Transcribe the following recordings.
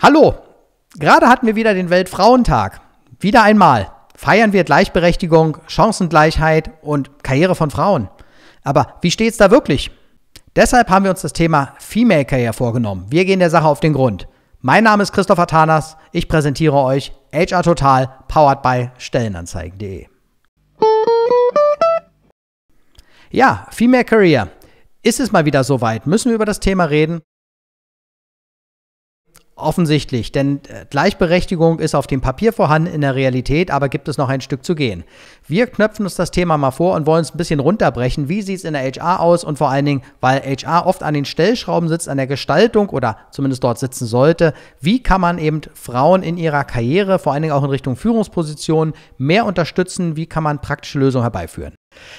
Hallo, gerade hatten wir wieder den Weltfrauentag. Wieder einmal feiern wir Gleichberechtigung, Chancengleichheit und Karriere von Frauen. Aber wie steht es da wirklich? Deshalb haben wir uns das Thema Female Career vorgenommen. Wir gehen der Sache auf den Grund. Mein Name ist Christopher Tanas. Ich präsentiere euch HR Total, powered by Stellenanzeigen.de. Ja, Female Career. Ist es mal wieder soweit? Müssen wir über das Thema reden? Offensichtlich, denn äh, Gleichberechtigung ist auf dem Papier vorhanden in der Realität, aber gibt es noch ein Stück zu gehen. Wir knöpfen uns das Thema mal vor und wollen es ein bisschen runterbrechen. Wie sieht es in der HR aus und vor allen Dingen, weil HR oft an den Stellschrauben sitzt, an der Gestaltung oder zumindest dort sitzen sollte, wie kann man eben Frauen in ihrer Karriere, vor allen Dingen auch in Richtung Führungspositionen, mehr unterstützen? Wie kann man praktische Lösungen herbeiführen?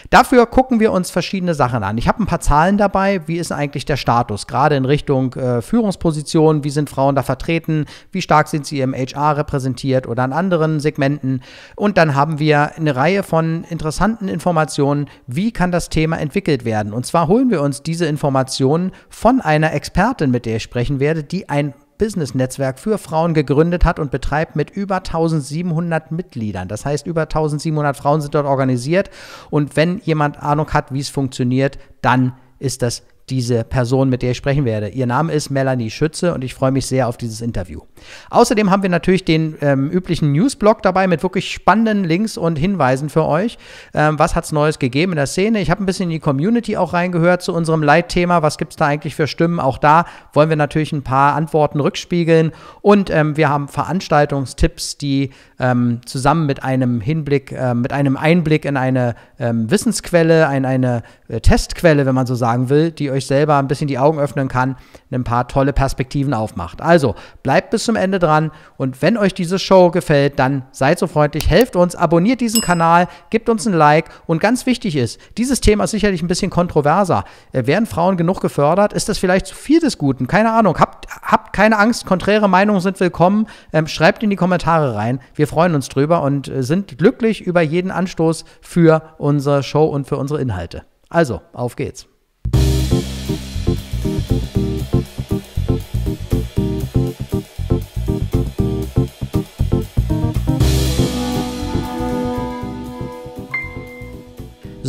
Dafür gucken wir uns verschiedene Sachen an. Ich habe ein paar Zahlen dabei. Wie ist eigentlich der Status? Gerade in Richtung äh, Führungspositionen. Wie sind Frauen da vertreten? Wie stark sind sie im HR repräsentiert oder an anderen Segmenten? Und dann haben wir eine Reihe von interessanten Informationen. Wie kann das Thema entwickelt werden? Und zwar holen wir uns diese Informationen von einer Expertin, mit der ich sprechen werde, die ein Business-Netzwerk für Frauen gegründet hat und betreibt mit über 1700 Mitgliedern. Das heißt, über 1700 Frauen sind dort organisiert. Und wenn jemand Ahnung hat, wie es funktioniert, dann ist das diese Person, mit der ich sprechen werde. Ihr Name ist Melanie Schütze und ich freue mich sehr auf dieses Interview. Außerdem haben wir natürlich den ähm, üblichen Newsblog dabei mit wirklich spannenden Links und Hinweisen für euch. Ähm, was hat es Neues gegeben in der Szene? Ich habe ein bisschen in die Community auch reingehört zu unserem Leitthema. Was gibt es da eigentlich für Stimmen? Auch da wollen wir natürlich ein paar Antworten rückspiegeln. Und ähm, wir haben Veranstaltungstipps, die ähm, zusammen mit einem Hinblick, äh, mit einem Einblick in eine ähm, Wissensquelle, in eine äh, Testquelle, wenn man so sagen will, die euch euch selber ein bisschen die Augen öffnen kann, ein paar tolle Perspektiven aufmacht. Also bleibt bis zum Ende dran und wenn euch diese Show gefällt, dann seid so freundlich, helft uns, abonniert diesen Kanal, gebt uns ein Like und ganz wichtig ist, dieses Thema ist sicherlich ein bisschen kontroverser. Äh, werden Frauen genug gefördert? Ist das vielleicht zu viel des Guten? Keine Ahnung. Habt, habt keine Angst, konträre Meinungen sind willkommen. Ähm, schreibt in die Kommentare rein. Wir freuen uns drüber und äh, sind glücklich über jeden Anstoß für unsere Show und für unsere Inhalte. Also, auf geht's.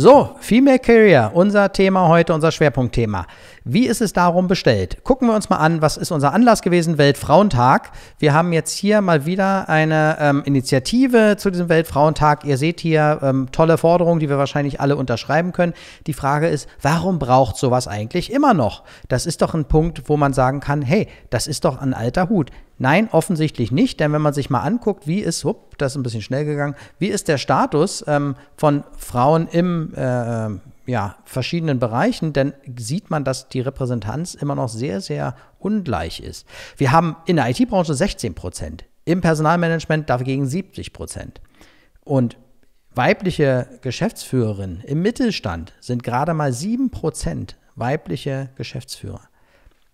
So, Female Career, unser Thema heute, unser Schwerpunktthema. Wie ist es darum bestellt? Gucken wir uns mal an, was ist unser Anlass gewesen, Weltfrauentag. Wir haben jetzt hier mal wieder eine ähm, Initiative zu diesem Weltfrauentag. Ihr seht hier ähm, tolle Forderungen, die wir wahrscheinlich alle unterschreiben können. Die Frage ist, warum braucht sowas eigentlich immer noch? Das ist doch ein Punkt, wo man sagen kann, hey, das ist doch ein alter Hut. Nein, offensichtlich nicht, denn wenn man sich mal anguckt, wie ist, hupp, das ist ein bisschen schnell gegangen, wie ist der Status ähm, von Frauen im äh, ja, verschiedenen Bereichen, dann sieht man, dass die Repräsentanz immer noch sehr, sehr ungleich ist. Wir haben in der IT-Branche 16 Prozent, im Personalmanagement dagegen 70 Prozent. Und weibliche Geschäftsführerinnen im Mittelstand sind gerade mal 7 Prozent weibliche Geschäftsführer.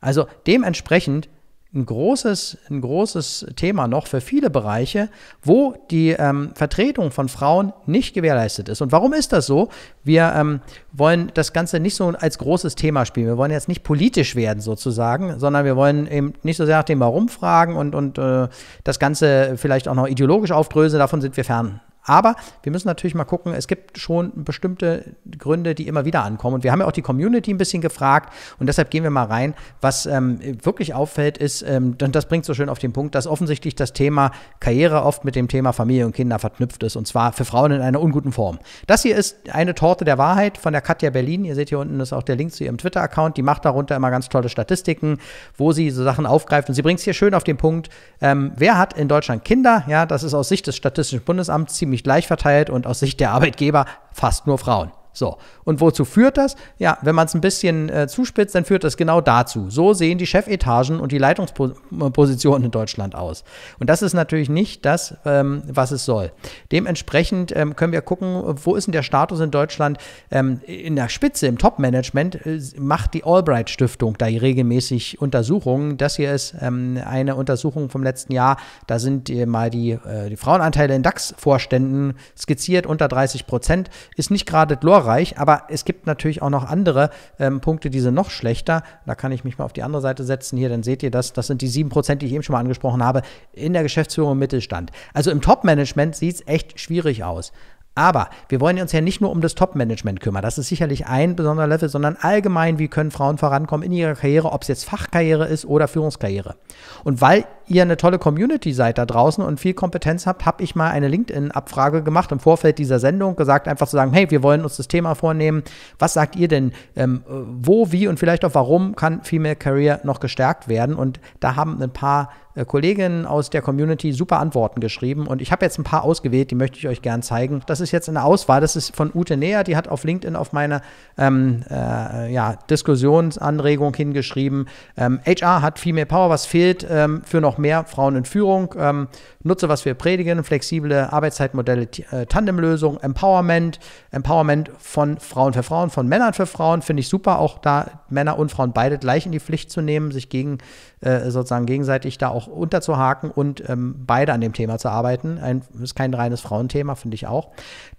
Also dementsprechend ein großes, ein großes Thema noch für viele Bereiche, wo die ähm, Vertretung von Frauen nicht gewährleistet ist. Und warum ist das so? Wir ähm, wollen das Ganze nicht so als großes Thema spielen. Wir wollen jetzt nicht politisch werden sozusagen, sondern wir wollen eben nicht so sehr nach dem Warum fragen und, und äh, das Ganze vielleicht auch noch ideologisch aufdröseln. Davon sind wir fern. Aber wir müssen natürlich mal gucken, es gibt schon bestimmte Gründe, die immer wieder ankommen. Und wir haben ja auch die Community ein bisschen gefragt und deshalb gehen wir mal rein. Was ähm, wirklich auffällt, ist, ähm, und das bringt so schön auf den Punkt, dass offensichtlich das Thema Karriere oft mit dem Thema Familie und Kinder verknüpft ist und zwar für Frauen in einer unguten Form. Das hier ist eine Torte der Wahrheit von der Katja Berlin. Ihr seht hier unten ist auch der Link zu ihrem Twitter-Account. Die macht darunter immer ganz tolle Statistiken, wo sie so Sachen aufgreift und sie bringt es hier schön auf den Punkt. Ähm, wer hat in Deutschland Kinder? Ja, das ist aus Sicht des Statistischen Bundesamts ziemlich nicht gleich verteilt und aus Sicht der Arbeitgeber fast nur Frauen. So, und wozu führt das? Ja, wenn man es ein bisschen äh, zuspitzt, dann führt das genau dazu. So sehen die Chefetagen und die Leitungspositionen in Deutschland aus. Und das ist natürlich nicht das, ähm, was es soll. Dementsprechend ähm, können wir gucken, wo ist denn der Status in Deutschland? Ähm, in der Spitze, im Top-Management, äh, macht die Albright-Stiftung da regelmäßig Untersuchungen. Das hier ist ähm, eine Untersuchung vom letzten Jahr. Da sind äh, mal die, äh, die Frauenanteile in DAX-Vorständen skizziert, unter 30 Prozent. Ist nicht gerade glorreich Bereich, aber es gibt natürlich auch noch andere ähm, Punkte, die sind noch schlechter. Da kann ich mich mal auf die andere Seite setzen hier, dann seht ihr das. Das sind die 7%, die ich eben schon mal angesprochen habe, in der Geschäftsführung im Mittelstand. Also im Top-Management sieht es echt schwierig aus. Aber wir wollen uns ja nicht nur um das Top-Management kümmern. Das ist sicherlich ein besonderer Level, sondern allgemein, wie können Frauen vorankommen in ihrer Karriere, ob es jetzt Fachkarriere ist oder Führungskarriere. Und weil ihr eine tolle Community seid da draußen und viel Kompetenz habt, habe ich mal eine LinkedIn-Abfrage gemacht im Vorfeld dieser Sendung, gesagt einfach zu sagen, hey, wir wollen uns das Thema vornehmen. Was sagt ihr denn, ähm, wo, wie und vielleicht auch warum kann Female Career noch gestärkt werden? Und da haben ein paar äh, Kolleginnen aus der Community super Antworten geschrieben und ich habe jetzt ein paar ausgewählt, die möchte ich euch gern zeigen. Das ist jetzt eine Auswahl, das ist von Ute Näher, die hat auf LinkedIn auf meine ähm, äh, ja, Diskussionsanregung hingeschrieben. Ähm, HR hat Female Power, was fehlt ähm, für noch mehr Frauen in Führung? Ähm, nutze, was wir predigen, flexible Arbeitszeitmodelle, äh, Tandemlösung, Empowerment, Empowerment von Frauen für Frauen, von Männern für Frauen, finde ich super, auch da Männer und Frauen beide gleich in die Pflicht zu nehmen, sich gegen äh, sozusagen gegenseitig da auch unterzuhaken und ähm, beide an dem Thema zu arbeiten. Ein, ist kein reines Frauenthema, finde ich auch.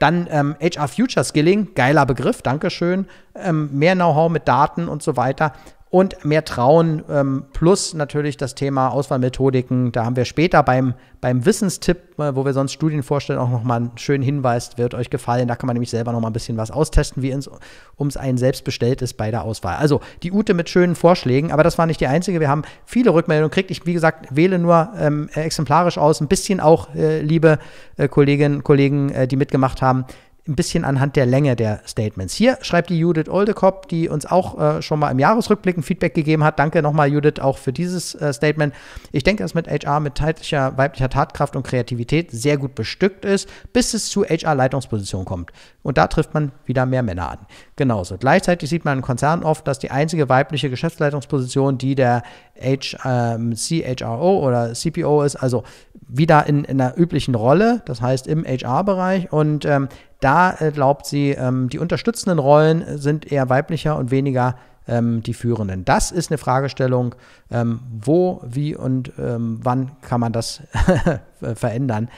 Dann ähm, HR Future Skilling, geiler Begriff, Dankeschön. Ähm, mehr Know-how mit Daten und so weiter und mehr Trauen ähm, plus natürlich das Thema Auswahlmethodiken. Da haben wir später beim, beim Wissenstipp, äh, wo wir sonst Studien vorstellen, auch nochmal einen schönen Hinweis, wird euch gefallen. Da kann man nämlich selber nochmal ein bisschen was austesten, wie ums einen selbst bestellt ist bei der Auswahl. Also die Ute mit schönen Vorschlägen, aber das war nicht die einzige. Wir haben viele Rückmeldungen gekriegt. Ich, wie gesagt, wähle nur ähm, exemplarisch aus, ein bisschen auch, äh, liebe äh, Kolleginnen und Kollegen, äh, die mitgemacht haben ein bisschen anhand der Länge der Statements. Hier schreibt die Judith Oldekop, die uns auch äh, schon mal im Jahresrückblick ein Feedback gegeben hat. Danke nochmal, Judith, auch für dieses äh, Statement. Ich denke, dass mit HR mit zeitlicher weiblicher Tatkraft und Kreativität sehr gut bestückt ist, bis es zu HR-Leitungspositionen kommt. Und da trifft man wieder mehr Männer an genauso. Gleichzeitig sieht man in Konzernen oft, dass die einzige weibliche Geschäftsleitungsposition, die der H, ähm, CHRO oder CPO ist, also wieder in, in einer üblichen Rolle, das heißt im HR-Bereich. Und ähm, da äh, glaubt sie, ähm, die unterstützenden Rollen sind eher weiblicher und weniger ähm, die Führenden. Das ist eine Fragestellung, ähm, wo, wie und ähm, wann kann man das verändern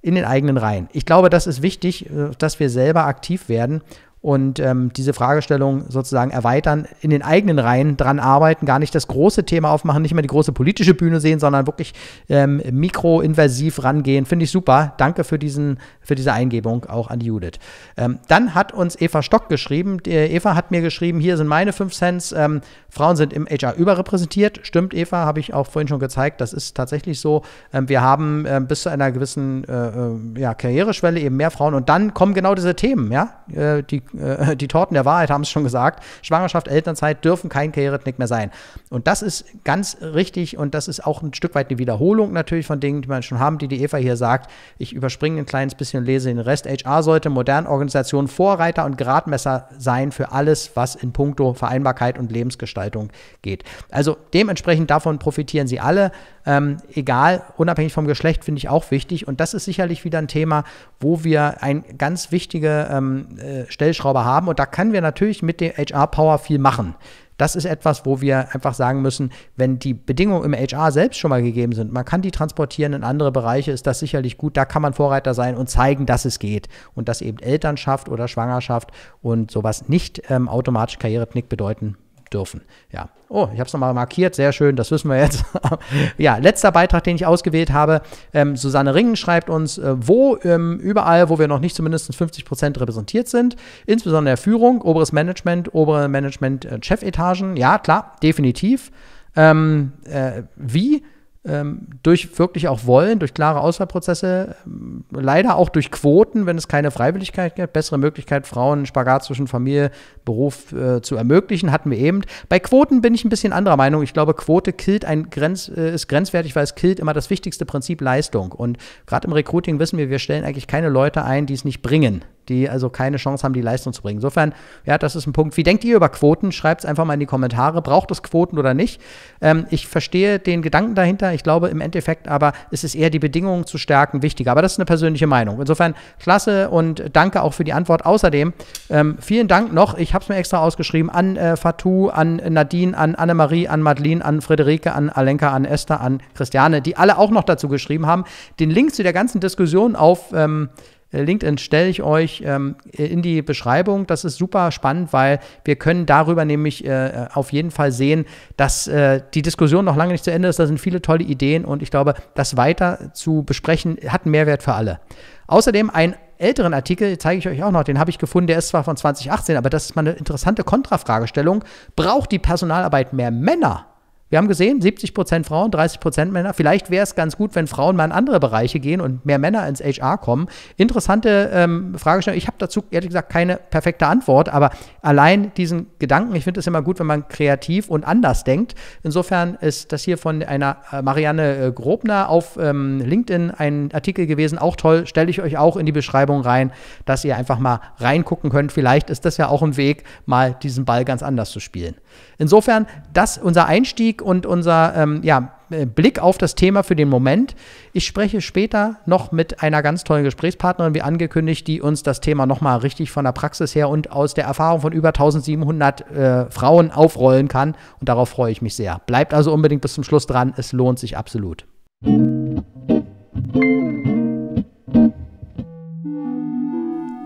in den eigenen Reihen. Ich glaube, das ist wichtig, äh, dass wir selber aktiv werden und ähm, diese Fragestellung sozusagen erweitern, in den eigenen Reihen dran arbeiten, gar nicht das große Thema aufmachen, nicht mehr die große politische Bühne sehen, sondern wirklich ähm, mikroinvasiv rangehen. Finde ich super. Danke für, diesen, für diese Eingebung auch an Judith. Ähm, dann hat uns Eva Stock geschrieben. Äh, Eva hat mir geschrieben, hier sind meine fünf Cents. Ähm, Frauen sind im HR überrepräsentiert. Stimmt, Eva, habe ich auch vorhin schon gezeigt. Das ist tatsächlich so. Ähm, wir haben äh, bis zu einer gewissen äh, äh, ja, Karriereschwelle eben mehr Frauen und dann kommen genau diese Themen, ja, äh, die äh, die Torten der Wahrheit haben es schon gesagt, Schwangerschaft, Elternzeit dürfen kein Karrieretnick mehr sein. Und das ist ganz richtig und das ist auch ein Stück weit eine Wiederholung natürlich von Dingen, die wir schon haben, die die Eva hier sagt. Ich überspringe ein kleines bisschen, und lese den Rest. HR sollte modernen Organisationen Vorreiter und Gradmesser sein für alles, was in puncto Vereinbarkeit und Lebensgestaltung geht. Also dementsprechend davon profitieren sie alle, ähm, egal, unabhängig vom Geschlecht, finde ich auch wichtig. Und das ist sicherlich wieder ein Thema, wo wir ein ganz wichtige ähm, äh, Stellschraube Stellschrauber haben und da können wir natürlich mit dem HR-Power viel machen. Das ist etwas, wo wir einfach sagen müssen, wenn die Bedingungen im HR selbst schon mal gegeben sind, man kann die transportieren in andere Bereiche, ist das sicherlich gut. Da kann man Vorreiter sein und zeigen, dass es geht und dass eben Elternschaft oder Schwangerschaft und sowas nicht ähm, automatisch Karriereknick bedeuten dürfen. Ja. Oh, ich habe es nochmal markiert, sehr schön, das wissen wir jetzt. ja, letzter Beitrag, den ich ausgewählt habe. Ähm, Susanne Ringen schreibt uns, äh, wo ähm, überall, wo wir noch nicht zumindest 50 Prozent repräsentiert sind, insbesondere der Führung, oberes Management, obere Management-Chefetagen. Äh, ja, klar, definitiv. Ähm, äh, wie? Ähm, durch wirklich auch Wollen, durch klare Auswahlprozesse, ähm, leider auch durch Quoten, wenn es keine Freiwilligkeit gibt, bessere Möglichkeit, Frauen einen Spagat zwischen Familie, Beruf äh, zu ermöglichen, hatten wir eben. Bei Quoten bin ich ein bisschen anderer Meinung. Ich glaube, Quote killt ein Grenz, äh, ist grenzwertig, weil es killt immer das wichtigste Prinzip Leistung. Und gerade im Recruiting wissen wir, wir stellen eigentlich keine Leute ein, die es nicht bringen die also keine Chance haben, die Leistung zu bringen. Insofern, ja, das ist ein Punkt. Wie denkt ihr über Quoten? Schreibt es einfach mal in die Kommentare. Braucht es Quoten oder nicht? Ähm, ich verstehe den Gedanken dahinter. Ich glaube im Endeffekt aber, ist es eher die Bedingungen zu stärken wichtiger. Aber das ist eine persönliche Meinung. Insofern, klasse und danke auch für die Antwort. Außerdem, ähm, vielen Dank noch, ich habe es mir extra ausgeschrieben, an äh, Fatou, an Nadine, an Annemarie, an Madeline, an Friederike, an Alenka, an Esther, an Christiane, die alle auch noch dazu geschrieben haben. Den Link zu der ganzen Diskussion auf ähm, LinkedIn stelle ich euch ähm, in die Beschreibung. Das ist super spannend, weil wir können darüber nämlich äh, äh, auf jeden Fall sehen, dass äh, die Diskussion noch lange nicht zu Ende ist. Da sind viele tolle Ideen und ich glaube, das weiter zu besprechen hat einen Mehrwert für alle. Außerdem ein älteren Artikel zeige ich euch auch noch, den habe ich gefunden, der ist zwar von 2018, aber das ist mal eine interessante Kontrafragestellung. Braucht die Personalarbeit mehr Männer? Wir haben gesehen, 70 Prozent Frauen, 30 Prozent Männer. Vielleicht wäre es ganz gut, wenn Frauen mal in andere Bereiche gehen und mehr Männer ins HR kommen. Interessante ähm, Fragestellung. Ich habe dazu ehrlich gesagt keine perfekte Antwort, aber allein diesen Gedanken, ich finde es immer gut, wenn man kreativ und anders denkt. Insofern ist das hier von einer äh, Marianne äh, Grobner auf ähm, LinkedIn ein Artikel gewesen. Auch toll, stelle ich euch auch in die Beschreibung rein, dass ihr einfach mal reingucken könnt. Vielleicht ist das ja auch ein Weg, mal diesen Ball ganz anders zu spielen. Insofern, das unser Einstieg und unser ähm, ja, äh, Blick auf das Thema für den Moment. Ich spreche später noch mit einer ganz tollen Gesprächspartnerin, wie angekündigt, die uns das Thema nochmal richtig von der Praxis her und aus der Erfahrung von über 1700 äh, Frauen aufrollen kann. Und darauf freue ich mich sehr. Bleibt also unbedingt bis zum Schluss dran. Es lohnt sich absolut. Musik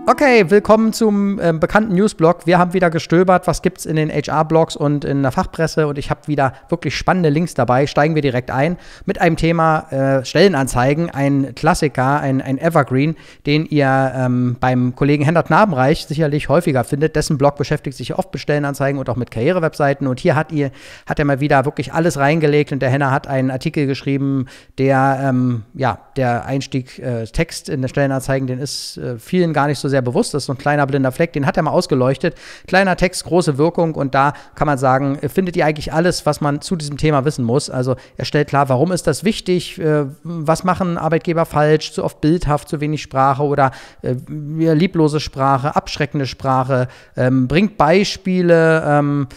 Okay, willkommen zum äh, bekannten Newsblog. Wir haben wieder gestöbert, was gibt es in den HR-Blogs und in der Fachpresse und ich habe wieder wirklich spannende Links dabei. Steigen wir direkt ein mit einem Thema äh, Stellenanzeigen, ein Klassiker, ein, ein Evergreen, den ihr ähm, beim Kollegen Hendert Knabenreich sicherlich häufiger findet. Dessen Blog beschäftigt sich oft mit Stellenanzeigen und auch mit Karrierewebseiten und hier hat ihr hat er mal wieder wirklich alles reingelegt und der Henner hat einen Artikel geschrieben, der ähm, ja der Einstieg äh, Text in der Stellenanzeigen, den ist äh, vielen gar nicht so sehr sehr bewusst ist, so ein kleiner blinder Fleck, den hat er mal ausgeleuchtet. Kleiner Text, große Wirkung und da kann man sagen, äh, findet ihr eigentlich alles, was man zu diesem Thema wissen muss. Also er stellt klar, warum ist das wichtig, äh, was machen Arbeitgeber falsch, zu oft bildhaft, zu wenig Sprache oder äh, lieblose Sprache, abschreckende Sprache, ähm, bringt Beispiele, ähm,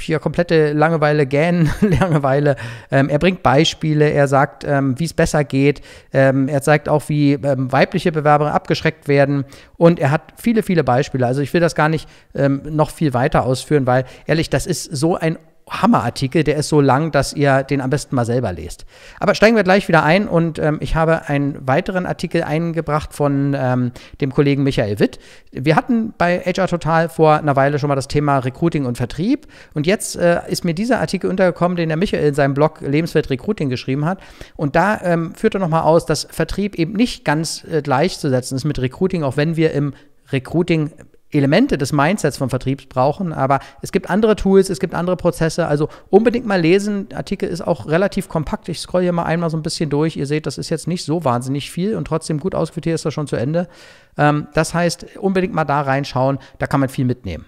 hier komplette Langeweile, Gähnen, Langeweile. Ähm, er bringt Beispiele, er sagt, wie es besser geht. er zeigt auch, wie weibliche Bewerber abgeschreckt werden und er hat viele, viele Beispiele. Also ich will das gar nicht ähm, noch viel weiter ausführen, weil ehrlich, das ist so ein Hammerartikel, der ist so lang, dass ihr den am besten mal selber lest. Aber steigen wir gleich wieder ein und ähm, ich habe einen weiteren Artikel eingebracht von ähm, dem Kollegen Michael Witt. Wir hatten bei HR Total vor einer Weile schon mal das Thema Recruiting und Vertrieb und jetzt äh, ist mir dieser Artikel untergekommen, den der Michael in seinem Blog Lebenswelt Recruiting geschrieben hat und da ähm, führt er nochmal aus, dass Vertrieb eben nicht ganz äh, gleichzusetzen ist mit Recruiting, auch wenn wir im Recruiting Elemente des Mindsets von Vertriebs brauchen, aber es gibt andere Tools, es gibt andere Prozesse, also unbedingt mal lesen. Der Artikel ist auch relativ kompakt. Ich scroll hier mal einmal so ein bisschen durch. Ihr seht, das ist jetzt nicht so wahnsinnig viel und trotzdem gut ausgeführt. Hier ist das schon zu Ende. Ähm, das heißt, unbedingt mal da reinschauen, da kann man viel mitnehmen.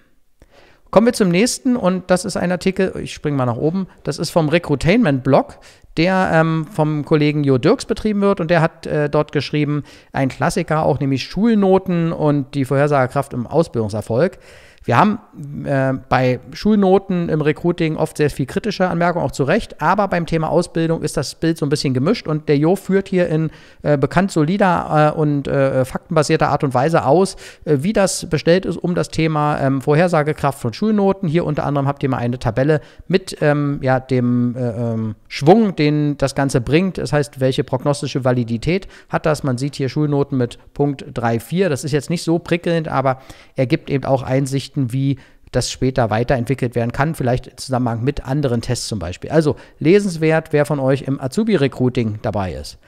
Kommen wir zum nächsten und das ist ein Artikel, ich springe mal nach oben, das ist vom Recruitainment-Blog der ähm, vom Kollegen Jo Dirks betrieben wird und der hat äh, dort geschrieben, ein Klassiker auch, nämlich Schulnoten und die Vorhersagekraft im Ausbildungserfolg. Wir haben äh, bei Schulnoten im Recruiting oft sehr viel kritische Anmerkungen, auch zu Recht, aber beim Thema Ausbildung ist das Bild so ein bisschen gemischt und der Jo führt hier in äh, bekannt solider äh, und äh, faktenbasierter Art und Weise aus, äh, wie das bestellt ist um das Thema ähm, Vorhersagekraft von Schulnoten. Hier unter anderem habt ihr mal eine Tabelle mit ähm, ja, dem äh, ähm, Schwung, den das Ganze bringt. Das heißt, welche prognostische Validität hat das? Man sieht hier Schulnoten mit Punkt 3,4. Das ist jetzt nicht so prickelnd, aber er gibt eben auch Einsichten berichten, wie das später weiterentwickelt werden kann, vielleicht im Zusammenhang mit anderen Tests zum Beispiel. Also lesenswert, wer von euch im Azubi-Recruiting dabei ist.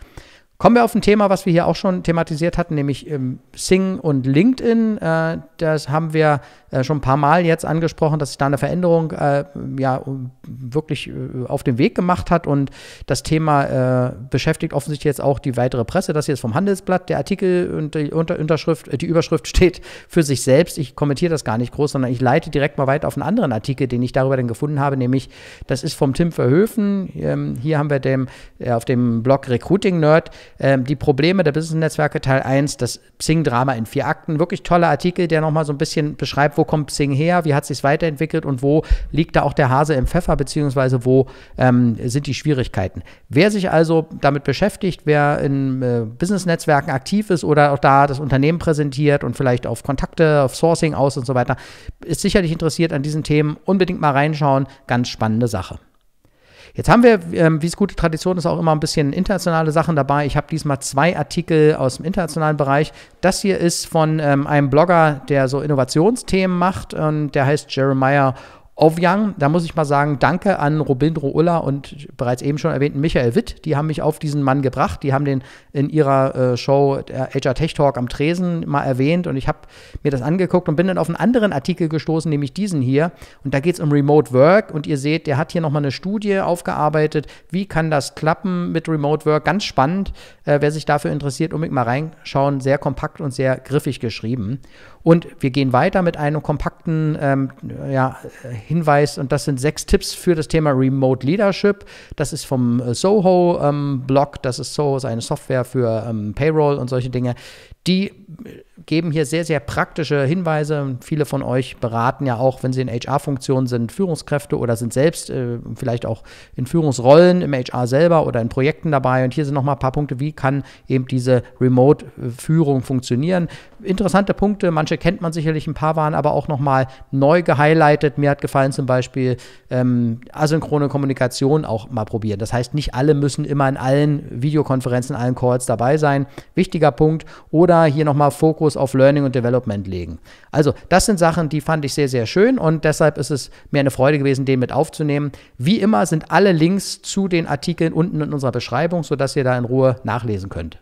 Kommen wir auf ein Thema, was wir hier auch schon thematisiert hatten, nämlich ähm, Sing und LinkedIn. Äh, das haben wir äh, schon ein paar Mal jetzt angesprochen, dass sich da eine Veränderung äh, ja wirklich äh, auf den Weg gemacht hat. Und das Thema äh, beschäftigt offensichtlich jetzt auch die weitere Presse. Das hier ist vom Handelsblatt. Der Artikel und die Unter Unterschrift, äh, die Überschrift steht für sich selbst. Ich kommentiere das gar nicht groß, sondern ich leite direkt mal weiter auf einen anderen Artikel, den ich darüber dann gefunden habe, nämlich das ist vom Tim Verhöfen. Ähm, hier haben wir dem, auf dem Blog Recruiting Nerd ähm, die Probleme der Business-Netzwerke Teil 1, das Psing-Drama in vier Akten. Wirklich toller Artikel, der nochmal so ein bisschen beschreibt, wo kommt Psing her, wie hat sich weiterentwickelt und wo liegt da auch der Hase im Pfeffer, beziehungsweise wo ähm, sind die Schwierigkeiten. Wer sich also damit beschäftigt, wer in äh, Business-Netzwerken aktiv ist oder auch da das Unternehmen präsentiert und vielleicht auf Kontakte, auf Sourcing aus und so weiter, ist sicherlich interessiert an diesen Themen. Unbedingt mal reinschauen. Ganz spannende Sache. Jetzt haben wir, ähm, wie es gute Tradition ist, auch immer ein bisschen internationale Sachen dabei. Ich habe diesmal zwei Artikel aus dem internationalen Bereich. Das hier ist von ähm, einem Blogger, der so Innovationsthemen macht und der heißt Jeremiah Ovyang, da muss ich mal sagen, danke an Robindro Ulla und bereits eben schon erwähnten Michael Witt. Die haben mich auf diesen Mann gebracht. Die haben den in ihrer äh, Show der HR Tech Talk am Tresen mal erwähnt und ich habe mir das angeguckt und bin dann auf einen anderen Artikel gestoßen, nämlich diesen hier. Und da geht es um Remote Work und ihr seht, der hat hier nochmal eine Studie aufgearbeitet. Wie kann das klappen mit Remote Work? Ganz spannend. Äh, wer sich dafür interessiert, unbedingt mal reinschauen. Sehr kompakt und sehr griffig geschrieben. Und wir gehen weiter mit einem kompakten ähm, ja, Hinweis und das sind sechs Tipps für das Thema Remote Leadership. Das ist vom äh, Soho-Blog, ähm, das ist Soho, seine Software für ähm, Payroll und solche Dinge. Die geben hier sehr, sehr praktische Hinweise. viele von euch beraten ja auch, wenn sie in HR-Funktionen sind, Führungskräfte oder sind selbst äh, vielleicht auch in Führungsrollen im HR selber oder in Projekten dabei. Und hier sind nochmal ein paar Punkte, wie kann eben diese Remote-Führung funktionieren. Interessante Punkte, manche kennt man sicherlich, ein paar waren aber auch nochmal neu gehighlightet. Mir hat gefallen zum Beispiel ähm, asynchrone Kommunikation auch mal probieren. Das heißt, nicht alle müssen immer in allen Videokonferenzen, in allen Calls dabei sein. Wichtiger Punkt. Oder hier nochmal Fokus auf Learning und Development legen. Also, das sind Sachen, die fand ich sehr, sehr schön und deshalb ist es mir eine Freude gewesen, den mit aufzunehmen. Wie immer sind alle Links zu den Artikeln unten in unserer Beschreibung, sodass ihr da in Ruhe nachlesen könnt.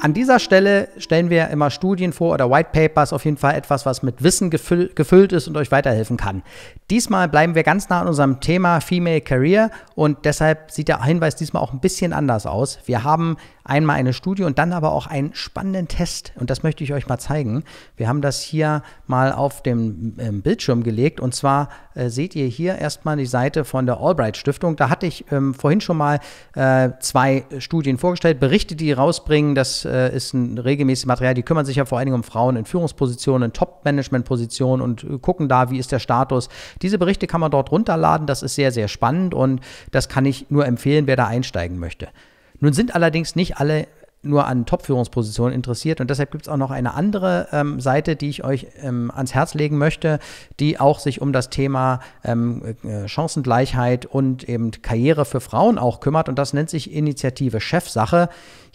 An dieser Stelle stellen wir immer Studien vor oder White Papers, auf jeden Fall etwas, was mit Wissen gefüll, gefüllt ist und euch weiterhelfen kann. Diesmal bleiben wir ganz nah an unserem Thema Female Career und deshalb sieht der Hinweis diesmal auch ein bisschen anders aus. Wir haben Einmal eine Studie und dann aber auch einen spannenden Test. Und das möchte ich euch mal zeigen. Wir haben das hier mal auf dem ähm, Bildschirm gelegt. Und zwar äh, seht ihr hier erstmal die Seite von der Albright Stiftung. Da hatte ich ähm, vorhin schon mal äh, zwei Studien vorgestellt, Berichte, die rausbringen. Das äh, ist ein regelmäßiges Material. Die kümmern sich ja vor allen Dingen um Frauen in Führungspositionen, in Top-Management-Positionen und äh, gucken da, wie ist der Status. Diese Berichte kann man dort runterladen. Das ist sehr, sehr spannend und das kann ich nur empfehlen, wer da einsteigen möchte. Nun sind allerdings nicht alle nur an Top-Führungspositionen interessiert. Und deshalb gibt es auch noch eine andere ähm, Seite, die ich euch ähm, ans Herz legen möchte, die auch sich um das Thema ähm, äh, Chancengleichheit und eben Karriere für Frauen auch kümmert. Und das nennt sich Initiative Chefsache.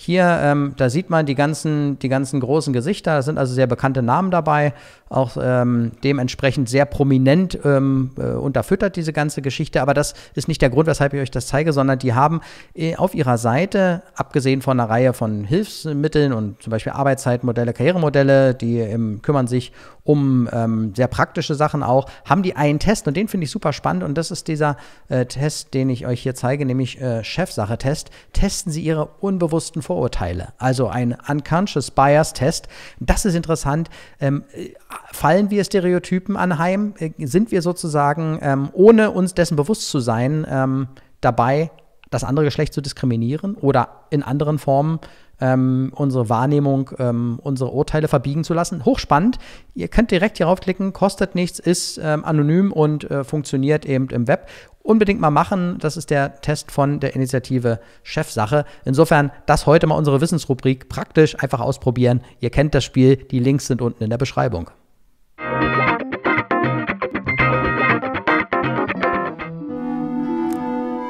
Hier, ähm, da sieht man die ganzen, die ganzen großen Gesichter. Das sind also sehr bekannte Namen dabei, auch ähm, dementsprechend sehr prominent ähm, äh, unterfüttert diese ganze Geschichte. Aber das ist nicht der Grund, weshalb ich euch das zeige, sondern die haben äh, auf ihrer Seite, abgesehen von einer Reihe von Hilfsmitteln und zum Beispiel Arbeitszeitmodelle, Karrieremodelle, die ähm, kümmern sich um ähm, sehr praktische Sachen auch, haben die einen Test und den finde ich super spannend und das ist dieser äh, Test, den ich euch hier zeige, nämlich äh, Chefsache-Test. Testen Sie Ihre unbewussten Vorurteile, also ein Unconscious Bias-Test. Das ist interessant. Ähm, äh, fallen wir Stereotypen anheim? Äh, sind wir sozusagen, ähm, ohne uns dessen bewusst zu sein, ähm, dabei, das andere Geschlecht zu diskriminieren oder in anderen Formen ähm, unsere Wahrnehmung, ähm, unsere Urteile verbiegen zu lassen. Hochspannend. Ihr könnt direkt hier raufklicken, kostet nichts, ist ähm, anonym und äh, funktioniert eben im Web. Unbedingt mal machen. Das ist der Test von der Initiative Chefsache. Insofern, das heute mal unsere Wissensrubrik praktisch einfach ausprobieren. Ihr kennt das Spiel. Die Links sind unten in der Beschreibung.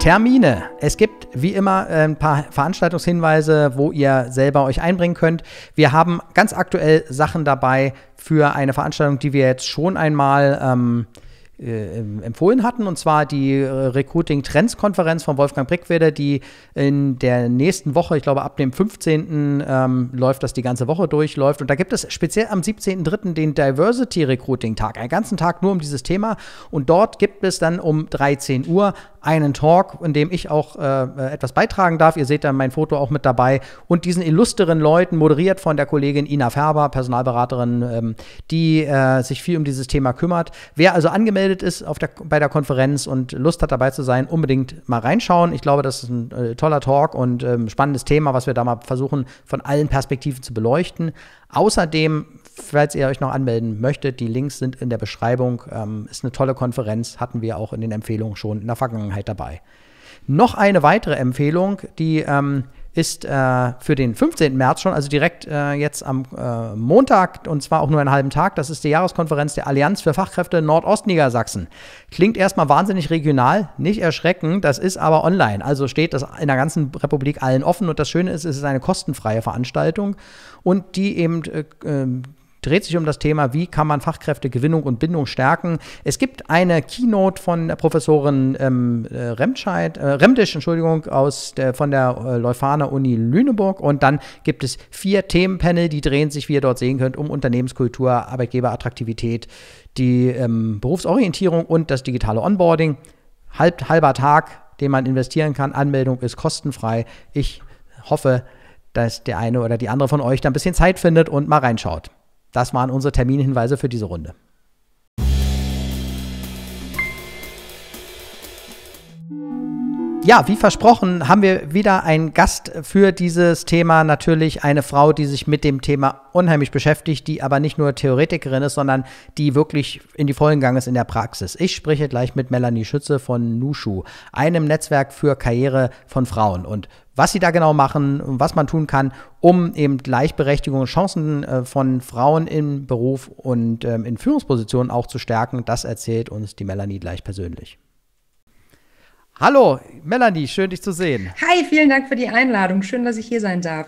Termine. Es gibt wie immer äh, ein paar Veranstaltungshinweise, wo ihr selber euch einbringen könnt. Wir haben ganz aktuell Sachen dabei für eine Veranstaltung, die wir jetzt schon einmal ähm, äh, ähm, empfohlen hatten, und zwar die äh, Recruiting Trends Konferenz von Wolfgang Brickwede, die in der nächsten Woche, ich glaube ab dem 15. Ähm, läuft das die ganze Woche durchläuft. Und da gibt es speziell am 17.3. den Diversity Recruiting Tag, einen ganzen Tag nur um dieses Thema. Und dort gibt es dann um 13 Uhr einen Talk, in dem ich auch äh, äh etwas beitragen darf. Ihr seht dann mein Foto auch mit dabei. Und diesen illustren Leuten, moderiert von der Kollegin Ina Ferber, Personalberaterin, ähm, die äh, sich viel um dieses Thema kümmert. Wer also angemeldet ist auf der, bei der Konferenz und Lust hat dabei zu sein, unbedingt mal reinschauen. Ich glaube, das ist ein äh, toller Talk und ähm, spannendes Thema, was wir da mal versuchen, von allen Perspektiven zu beleuchten. Außerdem falls ihr euch noch anmelden möchtet, die Links sind in der Beschreibung. Ähm, ist eine tolle Konferenz, hatten wir auch in den Empfehlungen schon in der Vergangenheit dabei. Noch eine weitere Empfehlung, die ähm, ist äh, für den 15. März schon, also direkt äh, jetzt am äh, Montag und zwar auch nur einen halben Tag. Das ist die Jahreskonferenz der Allianz für Fachkräfte Nordostniedersachsen. Klingt erstmal wahnsinnig regional, nicht erschrecken, das ist aber online. Also steht das in der ganzen Republik allen offen und das Schöne ist, es ist eine kostenfreie Veranstaltung und die eben äh, ähm, dreht sich um das Thema, wie kann man Fachkräftegewinnung und Bindung stärken. Es gibt eine Keynote von Professorin ähm, äh, Remscheid, äh, Remdisch, Entschuldigung, aus der, von der äh, Leuphana Uni Lüneburg und dann gibt es vier Themenpanel, die drehen sich, wie ihr dort sehen könnt, um Unternehmenskultur, Arbeitgeberattraktivität, die ähm, Berufsorientierung und das digitale Onboarding. Halb, halber Tag, den man investieren kann. Anmeldung ist kostenfrei. Ich hoffe, dass der eine oder die andere von euch da ein bisschen Zeit findet und mal reinschaut. Das waren unsere Terminhinweise für diese Runde. ja, wie versprochen, haben wir wieder einen Gast für dieses Thema. Natürlich eine Frau, die sich mit dem Thema unheimlich beschäftigt, die aber nicht nur Theoretikerin ist, sondern die wirklich in die vollen Gang ist in der Praxis. Ich spreche gleich mit Melanie Schütze von Nushu, einem Netzwerk für Karriere von Frauen. Und was sie da genau machen und was man tun kann, um eben Gleichberechtigung und Chancen äh, von Frauen im Beruf und ähm, in Führungspositionen auch zu stärken, das erzählt uns die Melanie gleich persönlich. Hallo, Melanie, schön dich zu sehen. Hi, vielen Dank für die Einladung. Schön, dass ich hier sein darf.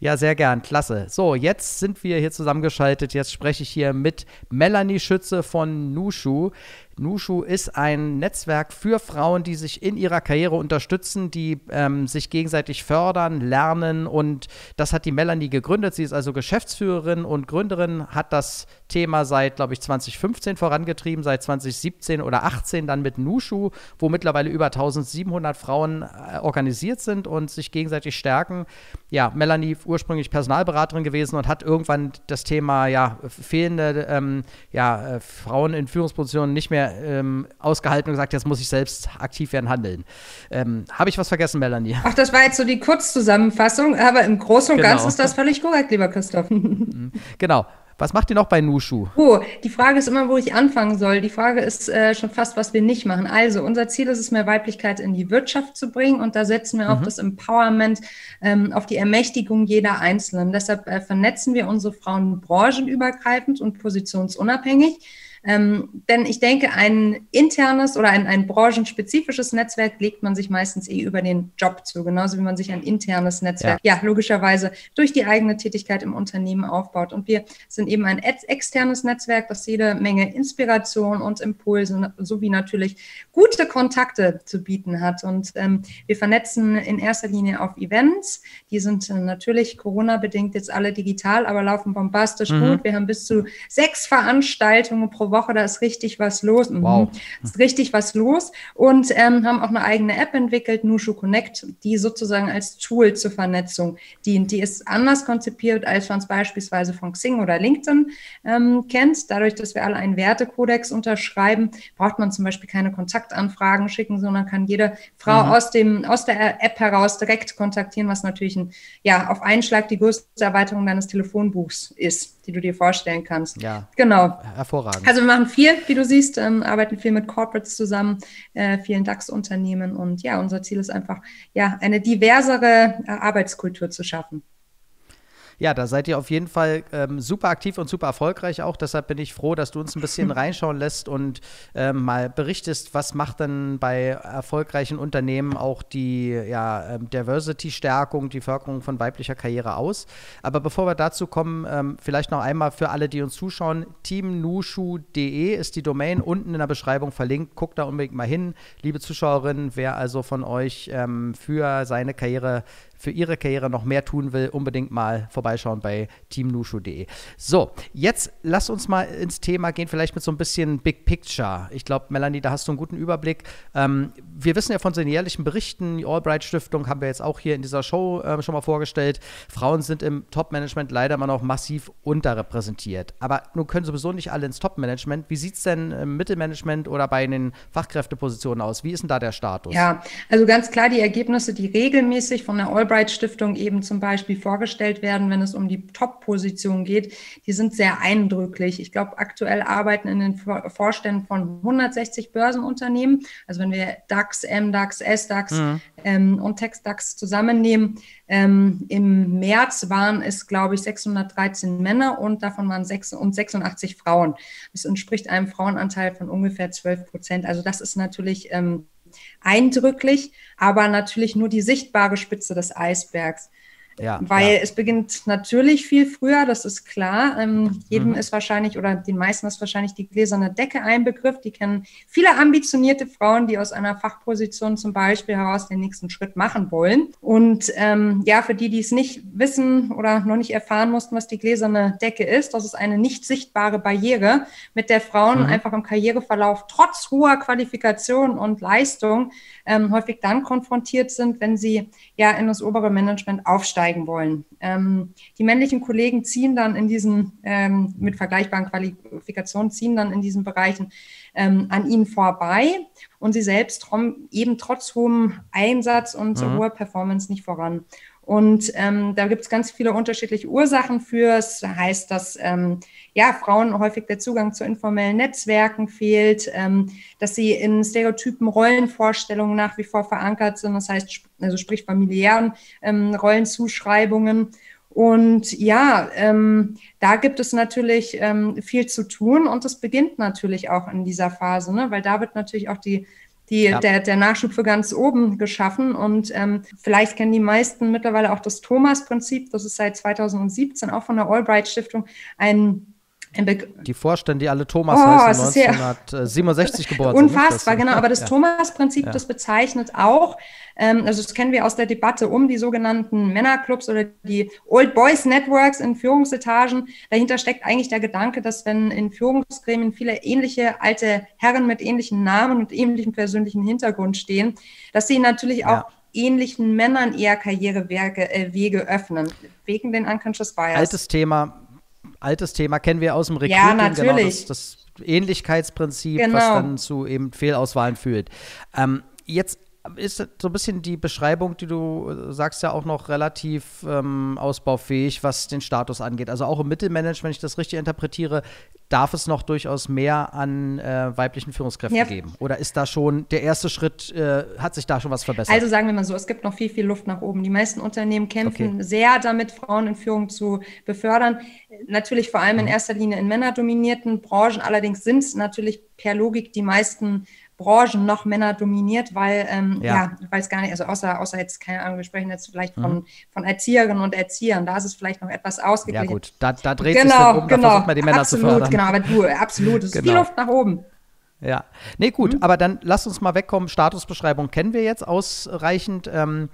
Ja, sehr gern, klasse. So, jetzt sind wir hier zusammengeschaltet. Jetzt spreche ich hier mit Melanie Schütze von Nushu. Nushu ist ein Netzwerk für Frauen, die sich in ihrer Karriere unterstützen, die ähm, sich gegenseitig fördern, lernen. Und das hat die Melanie gegründet. Sie ist also Geschäftsführerin und Gründerin, hat das Thema seit, glaube ich, 2015 vorangetrieben, seit 2017 oder 18 dann mit Nushu, wo mittlerweile über 1700 Frauen äh, organisiert sind und sich gegenseitig stärken. Ja, Melanie ursprünglich Personalberaterin gewesen und hat irgendwann das Thema ja fehlende ähm, ja, äh, Frauen in Führungspositionen nicht mehr ähm, ausgehalten und gesagt, jetzt muss ich selbst aktiv werden, handeln. Ähm, Habe ich was vergessen, Melanie? Ach, das war jetzt so die Kurzzusammenfassung, aber im Großen und genau. Ganzen ist das völlig korrekt, lieber Christoph. Mhm. genau. Was macht ihr noch bei Nushu? Oh, die Frage ist immer, wo ich anfangen soll. Die Frage ist äh, schon fast, was wir nicht machen. Also, unser Ziel ist es, mehr Weiblichkeit in die Wirtschaft zu bringen und da setzen wir mhm. auf das Empowerment, ähm, auf die Ermächtigung jeder Einzelnen. Deshalb äh, vernetzen wir unsere Frauen branchenübergreifend und positionsunabhängig. Ähm, denn ich denke, ein internes oder ein, ein branchenspezifisches Netzwerk legt man sich meistens eh über den Job zu, genauso wie man sich ein internes Netzwerk, ja, ja logischerweise durch die eigene Tätigkeit im Unternehmen aufbaut. Und wir sind eben ein externes Netzwerk, das jede Menge Inspiration und Impulse sowie natürlich gute Kontakte zu bieten hat. Und ähm, wir vernetzen in erster Linie auf Events. Die sind äh, natürlich Corona-bedingt jetzt alle digital, aber laufen bombastisch mhm. gut. Wir haben bis zu sechs Veranstaltungen pro Woche Woche, da ist richtig was los. Mhm. Wow. Ist richtig was los und ähm, haben auch eine eigene App entwickelt, Nushu Connect, die sozusagen als Tool zur Vernetzung dient. Die ist anders konzipiert, als man es beispielsweise von Xing oder LinkedIn ähm, kennt. Dadurch, dass wir alle einen Wertekodex unterschreiben, braucht man zum Beispiel keine Kontaktanfragen schicken, sondern kann jede Frau mhm. aus, dem, aus der App heraus direkt kontaktieren, was natürlich ein, ja, auf einen Schlag die größte Erweiterung deines Telefonbuchs ist, die du dir vorstellen kannst. Ja. Genau. Hervorragend. Also wir machen viel, wie du siehst, ähm, arbeiten viel mit Corporates zusammen, äh, vielen DAX-Unternehmen. Und ja, unser Ziel ist einfach, ja, eine diversere äh, Arbeitskultur zu schaffen ja, da seid ihr auf jeden Fall ähm, super aktiv und super erfolgreich auch. Deshalb bin ich froh, dass du uns ein bisschen reinschauen lässt und ähm, mal berichtest, was macht denn bei erfolgreichen Unternehmen auch die ja, ähm, Diversity-Stärkung, die Förderung von weiblicher Karriere aus. Aber bevor wir dazu kommen, ähm, vielleicht noch einmal für alle, die uns zuschauen, teamnushu.de ist die Domain unten in der Beschreibung verlinkt. Guckt da unbedingt mal hin. Liebe Zuschauerinnen, wer also von euch ähm, für seine Karriere für ihre Karriere noch mehr tun will, unbedingt mal vorbeischauen bei teamnushu.de. So, jetzt lass uns mal ins Thema gehen, vielleicht mit so ein bisschen Big Picture. Ich glaube, Melanie, da hast du einen guten Überblick. Ähm, wir wissen ja von den jährlichen Berichten, die Albright-Stiftung haben wir jetzt auch hier in dieser Show äh, schon mal vorgestellt. Frauen sind im Top-Management leider immer noch massiv unterrepräsentiert. Aber nun können sowieso nicht alle ins Top-Management. Wie sieht es denn im Mittelmanagement oder bei den Fachkräftepositionen aus? Wie ist denn da der Status? Ja, also ganz klar, die Ergebnisse, die regelmäßig von der Albright Albright-Stiftung eben zum Beispiel vorgestellt werden, wenn es um die Top-Position geht, die sind sehr eindrücklich. Ich glaube, aktuell arbeiten in den Vorständen von 160 Börsenunternehmen, also wenn wir DAX, MDAX, SDAX mhm. ähm, und TexDAX zusammennehmen, ähm, im März waren es, glaube ich, 613 Männer und davon waren sechs, um 86 Frauen. Das entspricht einem Frauenanteil von ungefähr 12 Prozent. Also das ist natürlich ähm, eindrücklich, aber natürlich nur die sichtbare Spitze des Eisbergs. Ja, Weil ja. es beginnt natürlich viel früher, das ist klar. Ähm, jedem mhm. ist wahrscheinlich oder den meisten ist wahrscheinlich die gläserne Decke ein Begriff. Die kennen viele ambitionierte Frauen, die aus einer Fachposition zum Beispiel heraus den nächsten Schritt machen wollen. Und ähm, ja, für die, die es nicht wissen oder noch nicht erfahren mussten, was die gläserne Decke ist, das ist eine nicht sichtbare Barriere, mit der Frauen mhm. einfach im Karriereverlauf trotz hoher Qualifikation und Leistung ähm, häufig dann konfrontiert sind, wenn sie ja in das obere Management aufsteigen zeigen wollen. Ähm, die männlichen Kollegen ziehen dann in diesen, ähm, mit vergleichbaren Qualifikationen, ziehen dann in diesen Bereichen ähm, an ihnen vorbei und sie selbst eben trotz hohem Einsatz und mhm. hoher Performance nicht voran. Und ähm, da gibt es ganz viele unterschiedliche Ursachen für. Es heißt, dass ähm, ja, Frauen häufig der Zugang zu informellen Netzwerken fehlt, ähm, dass sie in stereotypen Rollenvorstellungen nach wie vor verankert sind. Das heißt, also sprich familiären ähm, Rollenzuschreibungen und ja, ähm, da gibt es natürlich ähm, viel zu tun und es beginnt natürlich auch in dieser Phase, ne? weil da wird natürlich auch die, die, ja. der, der Nachschub für ganz oben geschaffen. Und ähm, vielleicht kennen die meisten mittlerweile auch das Thomas-Prinzip. Das ist seit 2017 auch von der Albright-Stiftung ein die Vorstände, die alle Thomas oh, heißen, 1967 geboren geboren Unfassbar, genau. Aber das ja. Thomas-Prinzip, ja. das bezeichnet auch, ähm, also das kennen wir aus der Debatte um die sogenannten Männerclubs oder die Old Boys Networks in Führungsetagen. Dahinter steckt eigentlich der Gedanke, dass wenn in Führungsgremien viele ähnliche alte Herren mit ähnlichen Namen und ähnlichem persönlichen Hintergrund stehen, dass sie natürlich auch ähnlichen Männern eher Karrierewege äh, öffnen, wegen den Unconscious Bias. Altes Thema, altes Thema, kennen wir aus dem Recruiting. Ja, genau, natürlich. Genau, das, das Ähnlichkeitsprinzip, genau. was dann zu eben Fehlauswahlen führt. Ähm, jetzt ist so ein bisschen die Beschreibung, die du äh, sagst, ja auch noch relativ ähm, ausbaufähig, was den Status angeht. Also auch im Mittelmanagement, wenn ich das richtig interpretiere, darf es noch durchaus mehr an äh, weiblichen Führungskräften ja. geben? Oder ist da schon der erste Schritt, äh, hat sich da schon was verbessert? Also sagen wir mal so, es gibt noch viel, viel Luft nach oben. Die meisten Unternehmen kämpfen okay. sehr damit, Frauen in Führung zu befördern. Natürlich vor allem in mhm. erster Linie in männerdominierten Branchen. Allerdings sind es natürlich per Logik die meisten Branchen noch Männer dominiert, weil ähm, ja. ja, ich weiß gar nicht, also außer, außer jetzt, keine Ahnung, wir sprechen jetzt vielleicht mhm. von, mhm. von Erzieherinnen und Erziehern, da ist es vielleicht noch etwas ausgeglichen. Ja gut, da, da dreht genau, sich dann um, genau, da versucht man die Männer absolut, zu fördern. Genau, aber du, absolut, es genau. ist viel genau. Luft nach oben. Ja, nee gut, mhm. aber dann lass uns mal wegkommen, Statusbeschreibung kennen wir jetzt ausreichend. Ähm,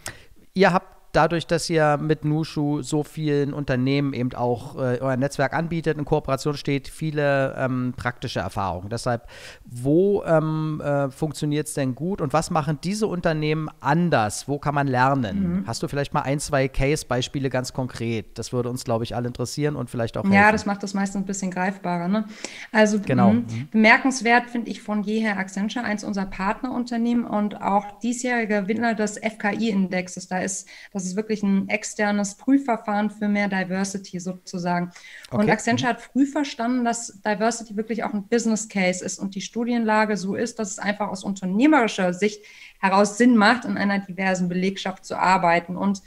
ihr habt dadurch, dass ihr mit Nushu so vielen Unternehmen eben auch äh, euer Netzwerk anbietet, in Kooperation steht, viele ähm, praktische Erfahrungen. Deshalb, wo ähm, äh, funktioniert es denn gut und was machen diese Unternehmen anders? Wo kann man lernen? Mhm. Hast du vielleicht mal ein, zwei Case-Beispiele ganz konkret? Das würde uns, glaube ich, alle interessieren und vielleicht auch. Helfen. Ja, das macht das meistens ein bisschen greifbarer. Ne? Also genau. Mhm. mhm. bemerkenswert finde ich von jeher Accenture, eins unserer Partnerunternehmen und auch diesjähriger Winner des FKI-Indexes. Da ist das das ist wirklich ein externes Prüfverfahren für mehr Diversity sozusagen. Okay. Und Accenture hat früh verstanden, dass Diversity wirklich auch ein Business Case ist und die Studienlage so ist, dass es einfach aus unternehmerischer Sicht heraus Sinn macht, in einer diversen Belegschaft zu arbeiten. Und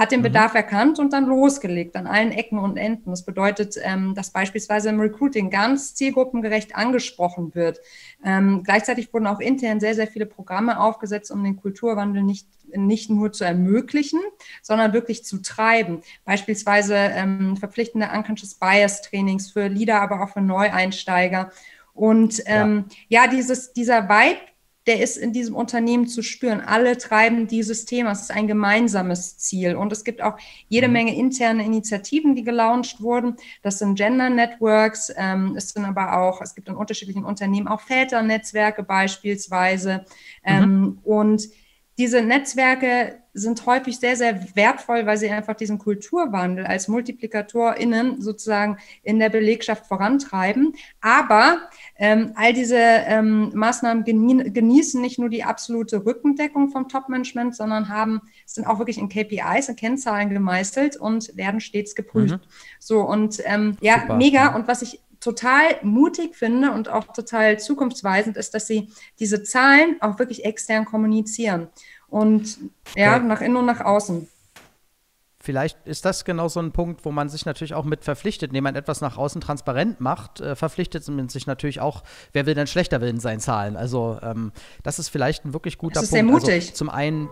hat den mhm. Bedarf erkannt und dann losgelegt an allen Ecken und Enden. Das bedeutet, ähm, dass beispielsweise im Recruiting ganz zielgruppengerecht angesprochen wird. Ähm, gleichzeitig wurden auch intern sehr, sehr viele Programme aufgesetzt, um den Kulturwandel nicht nicht nur zu ermöglichen, sondern wirklich zu treiben. Beispielsweise ähm, verpflichtende Unconscious Bias Trainings für Leader, aber auch für Neueinsteiger. Und ähm, ja. ja, dieses, dieser Vibe der ist in diesem Unternehmen zu spüren. Alle treiben dieses Thema. Es ist ein gemeinsames Ziel. Und es gibt auch jede mhm. Menge interne Initiativen, die gelauncht wurden. Das sind Gender Networks. Ähm, es sind aber auch, es gibt in unterschiedlichen Unternehmen auch Väternetzwerke beispielsweise. Mhm. Ähm, Und diese Netzwerke sind häufig sehr, sehr wertvoll, weil sie einfach diesen Kulturwandel als MultiplikatorInnen sozusagen in der Belegschaft vorantreiben. Aber ähm, all diese ähm, Maßnahmen genie genießen nicht nur die absolute Rückendeckung vom Top-Management, sondern haben, sind auch wirklich in KPIs, in Kennzahlen gemeißelt und werden stets geprüft. Mhm. So und ähm, ja, Super. mega. Und was ich total mutig finde und auch total zukunftsweisend ist, dass sie diese Zahlen auch wirklich extern kommunizieren und ja, okay. nach innen und nach außen. Vielleicht ist das genau so ein Punkt, wo man sich natürlich auch mit verpflichtet. Indem man etwas nach außen transparent macht, äh, verpflichtet man sich natürlich auch, wer will denn schlechter Willen sein Zahlen. Also ähm, das ist vielleicht ein wirklich guter das ist Punkt. Sehr also mutig. Also, zum einen,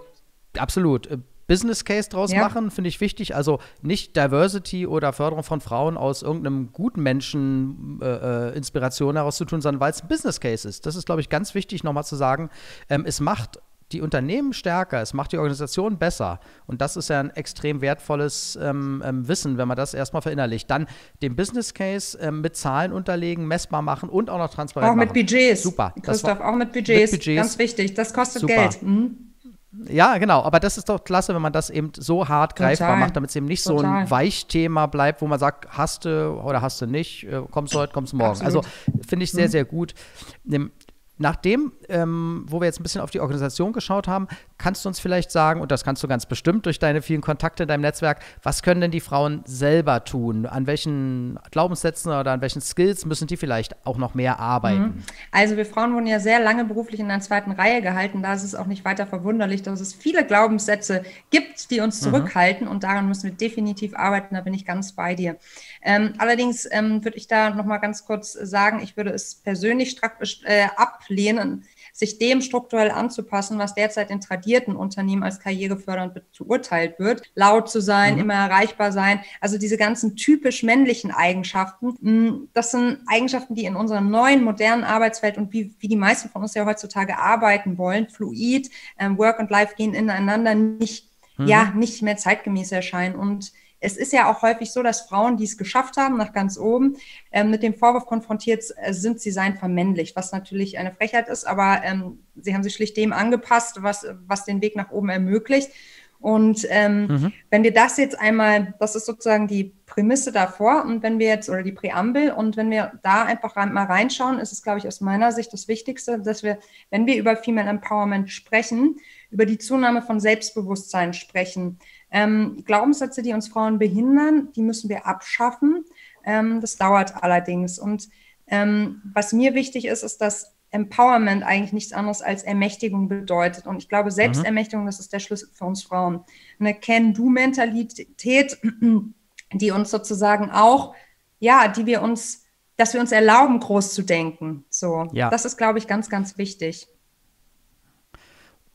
absolut. Äh, Business Case draus ja. machen, finde ich wichtig. Also nicht Diversity oder Förderung von Frauen aus irgendeinem guten Menschen äh, äh Inspiration heraus zu tun, sondern weil es ein Business Case ist. Das ist, glaube ich, ganz wichtig, nochmal zu sagen. Ähm, es macht die Unternehmen stärker, es macht die Organisation besser. Und das ist ja ein extrem wertvolles ähm, ähm, Wissen, wenn man das erstmal verinnerlicht. Dann den Business Case ähm, mit Zahlen unterlegen, messbar machen und auch noch transparent auch machen. Auch mit Budgets. Super. Christoph, auch mit Budgets. mit Budgets. Ganz wichtig. Das kostet Super. Geld. Mhm. Ja, genau. Aber das ist doch klasse, wenn man das eben so hart Total. greifbar macht, damit es eben nicht Total. so ein Weichthema bleibt, wo man sagt, hast du oder hast du nicht, äh, kommst du heute, kommst du morgen. Also Absolut. Also finde ich sehr, hm. sehr gut. Nachdem, ähm, wo wir jetzt ein bisschen auf die Organisation geschaut haben, kannst du uns vielleicht sagen, und das kannst du ganz bestimmt durch deine vielen Kontakte in deinem Netzwerk, was können denn die Frauen selber tun? An welchen Glaubenssätzen oder an welchen Skills müssen die vielleicht auch noch mehr arbeiten? Mhm. Also wir Frauen wurden ja sehr lange beruflich in der zweiten Reihe gehalten. Da ist es auch nicht weiter verwunderlich, dass es viele Glaubenssätze gibt, die uns mhm. zurückhalten. Mhm. Und daran müssen wir definitiv arbeiten. Da bin ich ganz bei dir. Ähm, allerdings ähm, würde ich da nochmal ganz kurz sagen, ich würde es persönlich äh, ab ablehnen, sich dem strukturell anzupassen, was derzeit in tradierten Unternehmen als karrierefördernd beurteilt wird, laut zu sein, mhm. immer erreichbar sein. Also diese ganzen typisch männlichen Eigenschaften, hm, das sind Eigenschaften, die in unserer neuen, modernen Arbeitswelt und wie, wie die meisten von uns ja heutzutage arbeiten wollen, fluid, ähm, Work und Life gehen ineinander, nicht, mhm. ja, nicht mehr zeitgemäß erscheinen und es ist ja auch häufig so, dass Frauen, die es geschafft haben, nach ganz oben, ähm, mit dem Vorwurf konfrontiert äh, sind, sie seien vermännlicht, was natürlich eine Frechheit ist, aber ähm, sie haben sich schlicht dem angepasst, was, was den Weg nach oben ermöglicht. Und ähm, mhm. wenn wir das jetzt einmal, das ist sozusagen die Prämisse davor und wenn wir jetzt, oder die Präambel, und wenn wir da einfach mal reinschauen, ist es, glaube ich, aus meiner Sicht das Wichtigste, dass wir, wenn wir über Female Empowerment sprechen, über die Zunahme von Selbstbewusstsein sprechen, ähm, Glaubenssätze, die uns Frauen behindern, die müssen wir abschaffen. Ähm, das dauert allerdings. Und ähm, was mir wichtig ist, ist, dass Empowerment eigentlich nichts anderes als Ermächtigung bedeutet. Und ich glaube, Selbstermächtigung, das ist der Schlüssel für uns Frauen. Eine Can-Do-Mentalität, die uns sozusagen auch, ja, die wir uns, dass wir uns erlauben, groß zu denken. So, ja. das ist, glaube ich, ganz, ganz wichtig.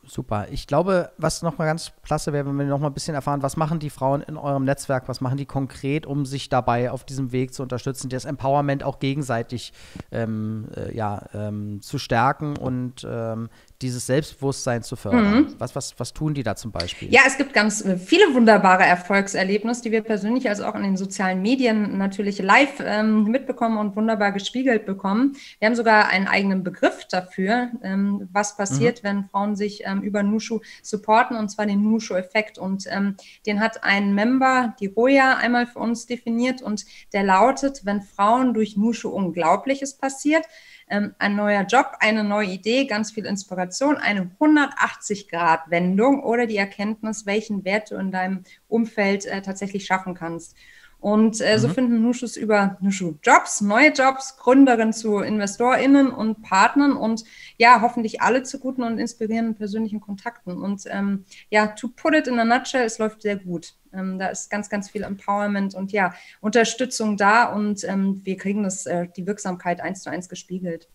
Super. Ich glaube, was nochmal ganz klasse wäre, wenn wir nochmal ein bisschen erfahren, was machen die Frauen in eurem Netzwerk, was machen die konkret, um sich dabei auf diesem Weg zu unterstützen, das Empowerment auch gegenseitig ähm, äh, ja, ähm, zu stärken und ähm, dieses Selbstbewusstsein zu fördern. Mhm. Was, was, was tun die da zum Beispiel? Ja, es gibt ganz äh, viele wunderbare Erfolgserlebnisse, die wir persönlich als auch in den sozialen Medien natürlich live ähm, mitbekommen und wunderbar gespiegelt bekommen. Wir haben sogar einen eigenen Begriff dafür, ähm, was mhm. passiert, mhm. wenn Frauen sich ähm, ähm, über Nushu supporten, und zwar den Nushu-Effekt. Und ähm, den hat ein Member, die Roja, einmal für uns definiert und der lautet, wenn Frauen durch Nushu Unglaubliches passiert, ähm, ein neuer Job, eine neue Idee, ganz viel Inspiration, eine 180-Grad-Wendung oder die Erkenntnis, welchen Wert du in deinem Umfeld äh, tatsächlich schaffen kannst. Und äh, mhm. so finden Nushus über Nushu Jobs, neue Jobs, Gründerin zu InvestorInnen und Partnern und ja, hoffentlich alle zu guten und inspirierenden persönlichen Kontakten. Und ähm, ja, to put it in a nutshell, es läuft sehr gut. Ähm, da ist ganz, ganz viel Empowerment und ja, Unterstützung da und ähm, wir kriegen das, äh, die Wirksamkeit eins zu eins gespiegelt.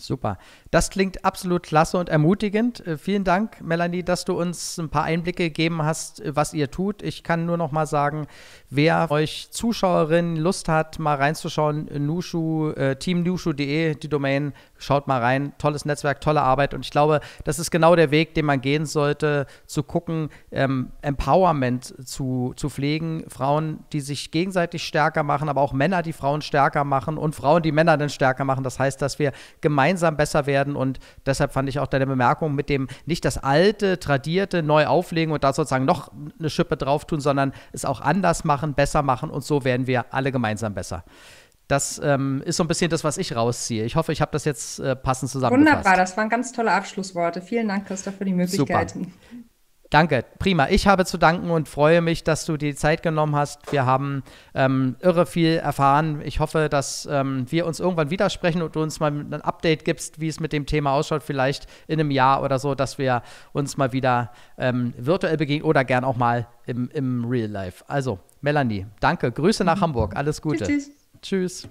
Super. Das klingt absolut klasse und ermutigend. Äh, vielen Dank, Melanie, dass du uns ein paar Einblicke gegeben hast, äh, was ihr tut. Ich kann nur noch mal sagen, wer euch Zuschauerinnen Lust hat, mal reinzuschauen, Nushu, äh, teamnushu.de, die Domain, Schaut mal rein, tolles Netzwerk, tolle Arbeit. Und ich glaube, das ist genau der Weg, den man gehen sollte, zu gucken, ähm, Empowerment zu, zu pflegen. Frauen, die sich gegenseitig stärker machen, aber auch Männer, die Frauen stärker machen und Frauen, die Männer dann stärker machen. Das heißt, dass wir gemeinsam besser werden. Und deshalb fand ich auch deine Bemerkung mit dem nicht das alte, tradierte neu auflegen und da sozusagen noch eine Schippe drauf tun, sondern es auch anders machen, besser machen. Und so werden wir alle gemeinsam besser. Das ähm, ist so ein bisschen das, was ich rausziehe. Ich hoffe, ich habe das jetzt äh, passend zusammengefasst. Wunderbar, das waren ganz tolle Abschlussworte. Vielen Dank, Christoph, für die Möglichkeiten. Super. Danke, prima. Ich habe zu danken und freue mich, dass du die Zeit genommen hast. Wir haben ähm, irre viel erfahren. Ich hoffe, dass ähm, wir uns irgendwann widersprechen und du uns mal ein Update gibst, wie es mit dem Thema ausschaut, vielleicht in einem Jahr oder so, dass wir uns mal wieder ähm, virtuell begegnen oder gern auch mal im, im Real Life. Also, Melanie, danke. Grüße nach mhm. Hamburg. Alles Gute. Tschüss. tschüss. Tschüss.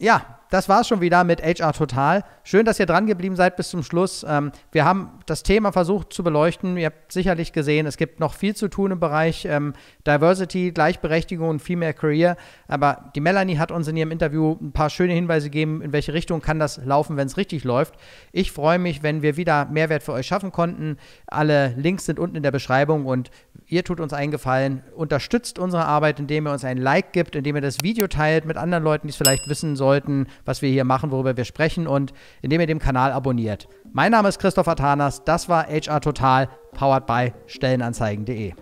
Ja, das war's schon wieder mit HR Total. Schön, dass ihr dran geblieben seid bis zum Schluss. Ähm, wir haben das Thema versucht zu beleuchten. Ihr habt sicherlich gesehen, es gibt noch viel zu tun im Bereich ähm, Diversity, Gleichberechtigung und Female Career. Aber die Melanie hat uns in ihrem Interview ein paar schöne Hinweise gegeben, in welche Richtung kann das laufen, wenn es richtig läuft. Ich freue mich, wenn wir wieder Mehrwert für euch schaffen konnten. Alle Links sind unten in der Beschreibung und ihr tut uns einen Gefallen. Unterstützt unsere Arbeit, indem ihr uns ein Like gibt, indem ihr das Video teilt mit anderen Leuten, die es vielleicht wissen sollten was wir hier machen, worüber wir sprechen und indem ihr den Kanal abonniert. Mein Name ist Christopher Tanas, das war HR Total, powered by stellenanzeigen.de.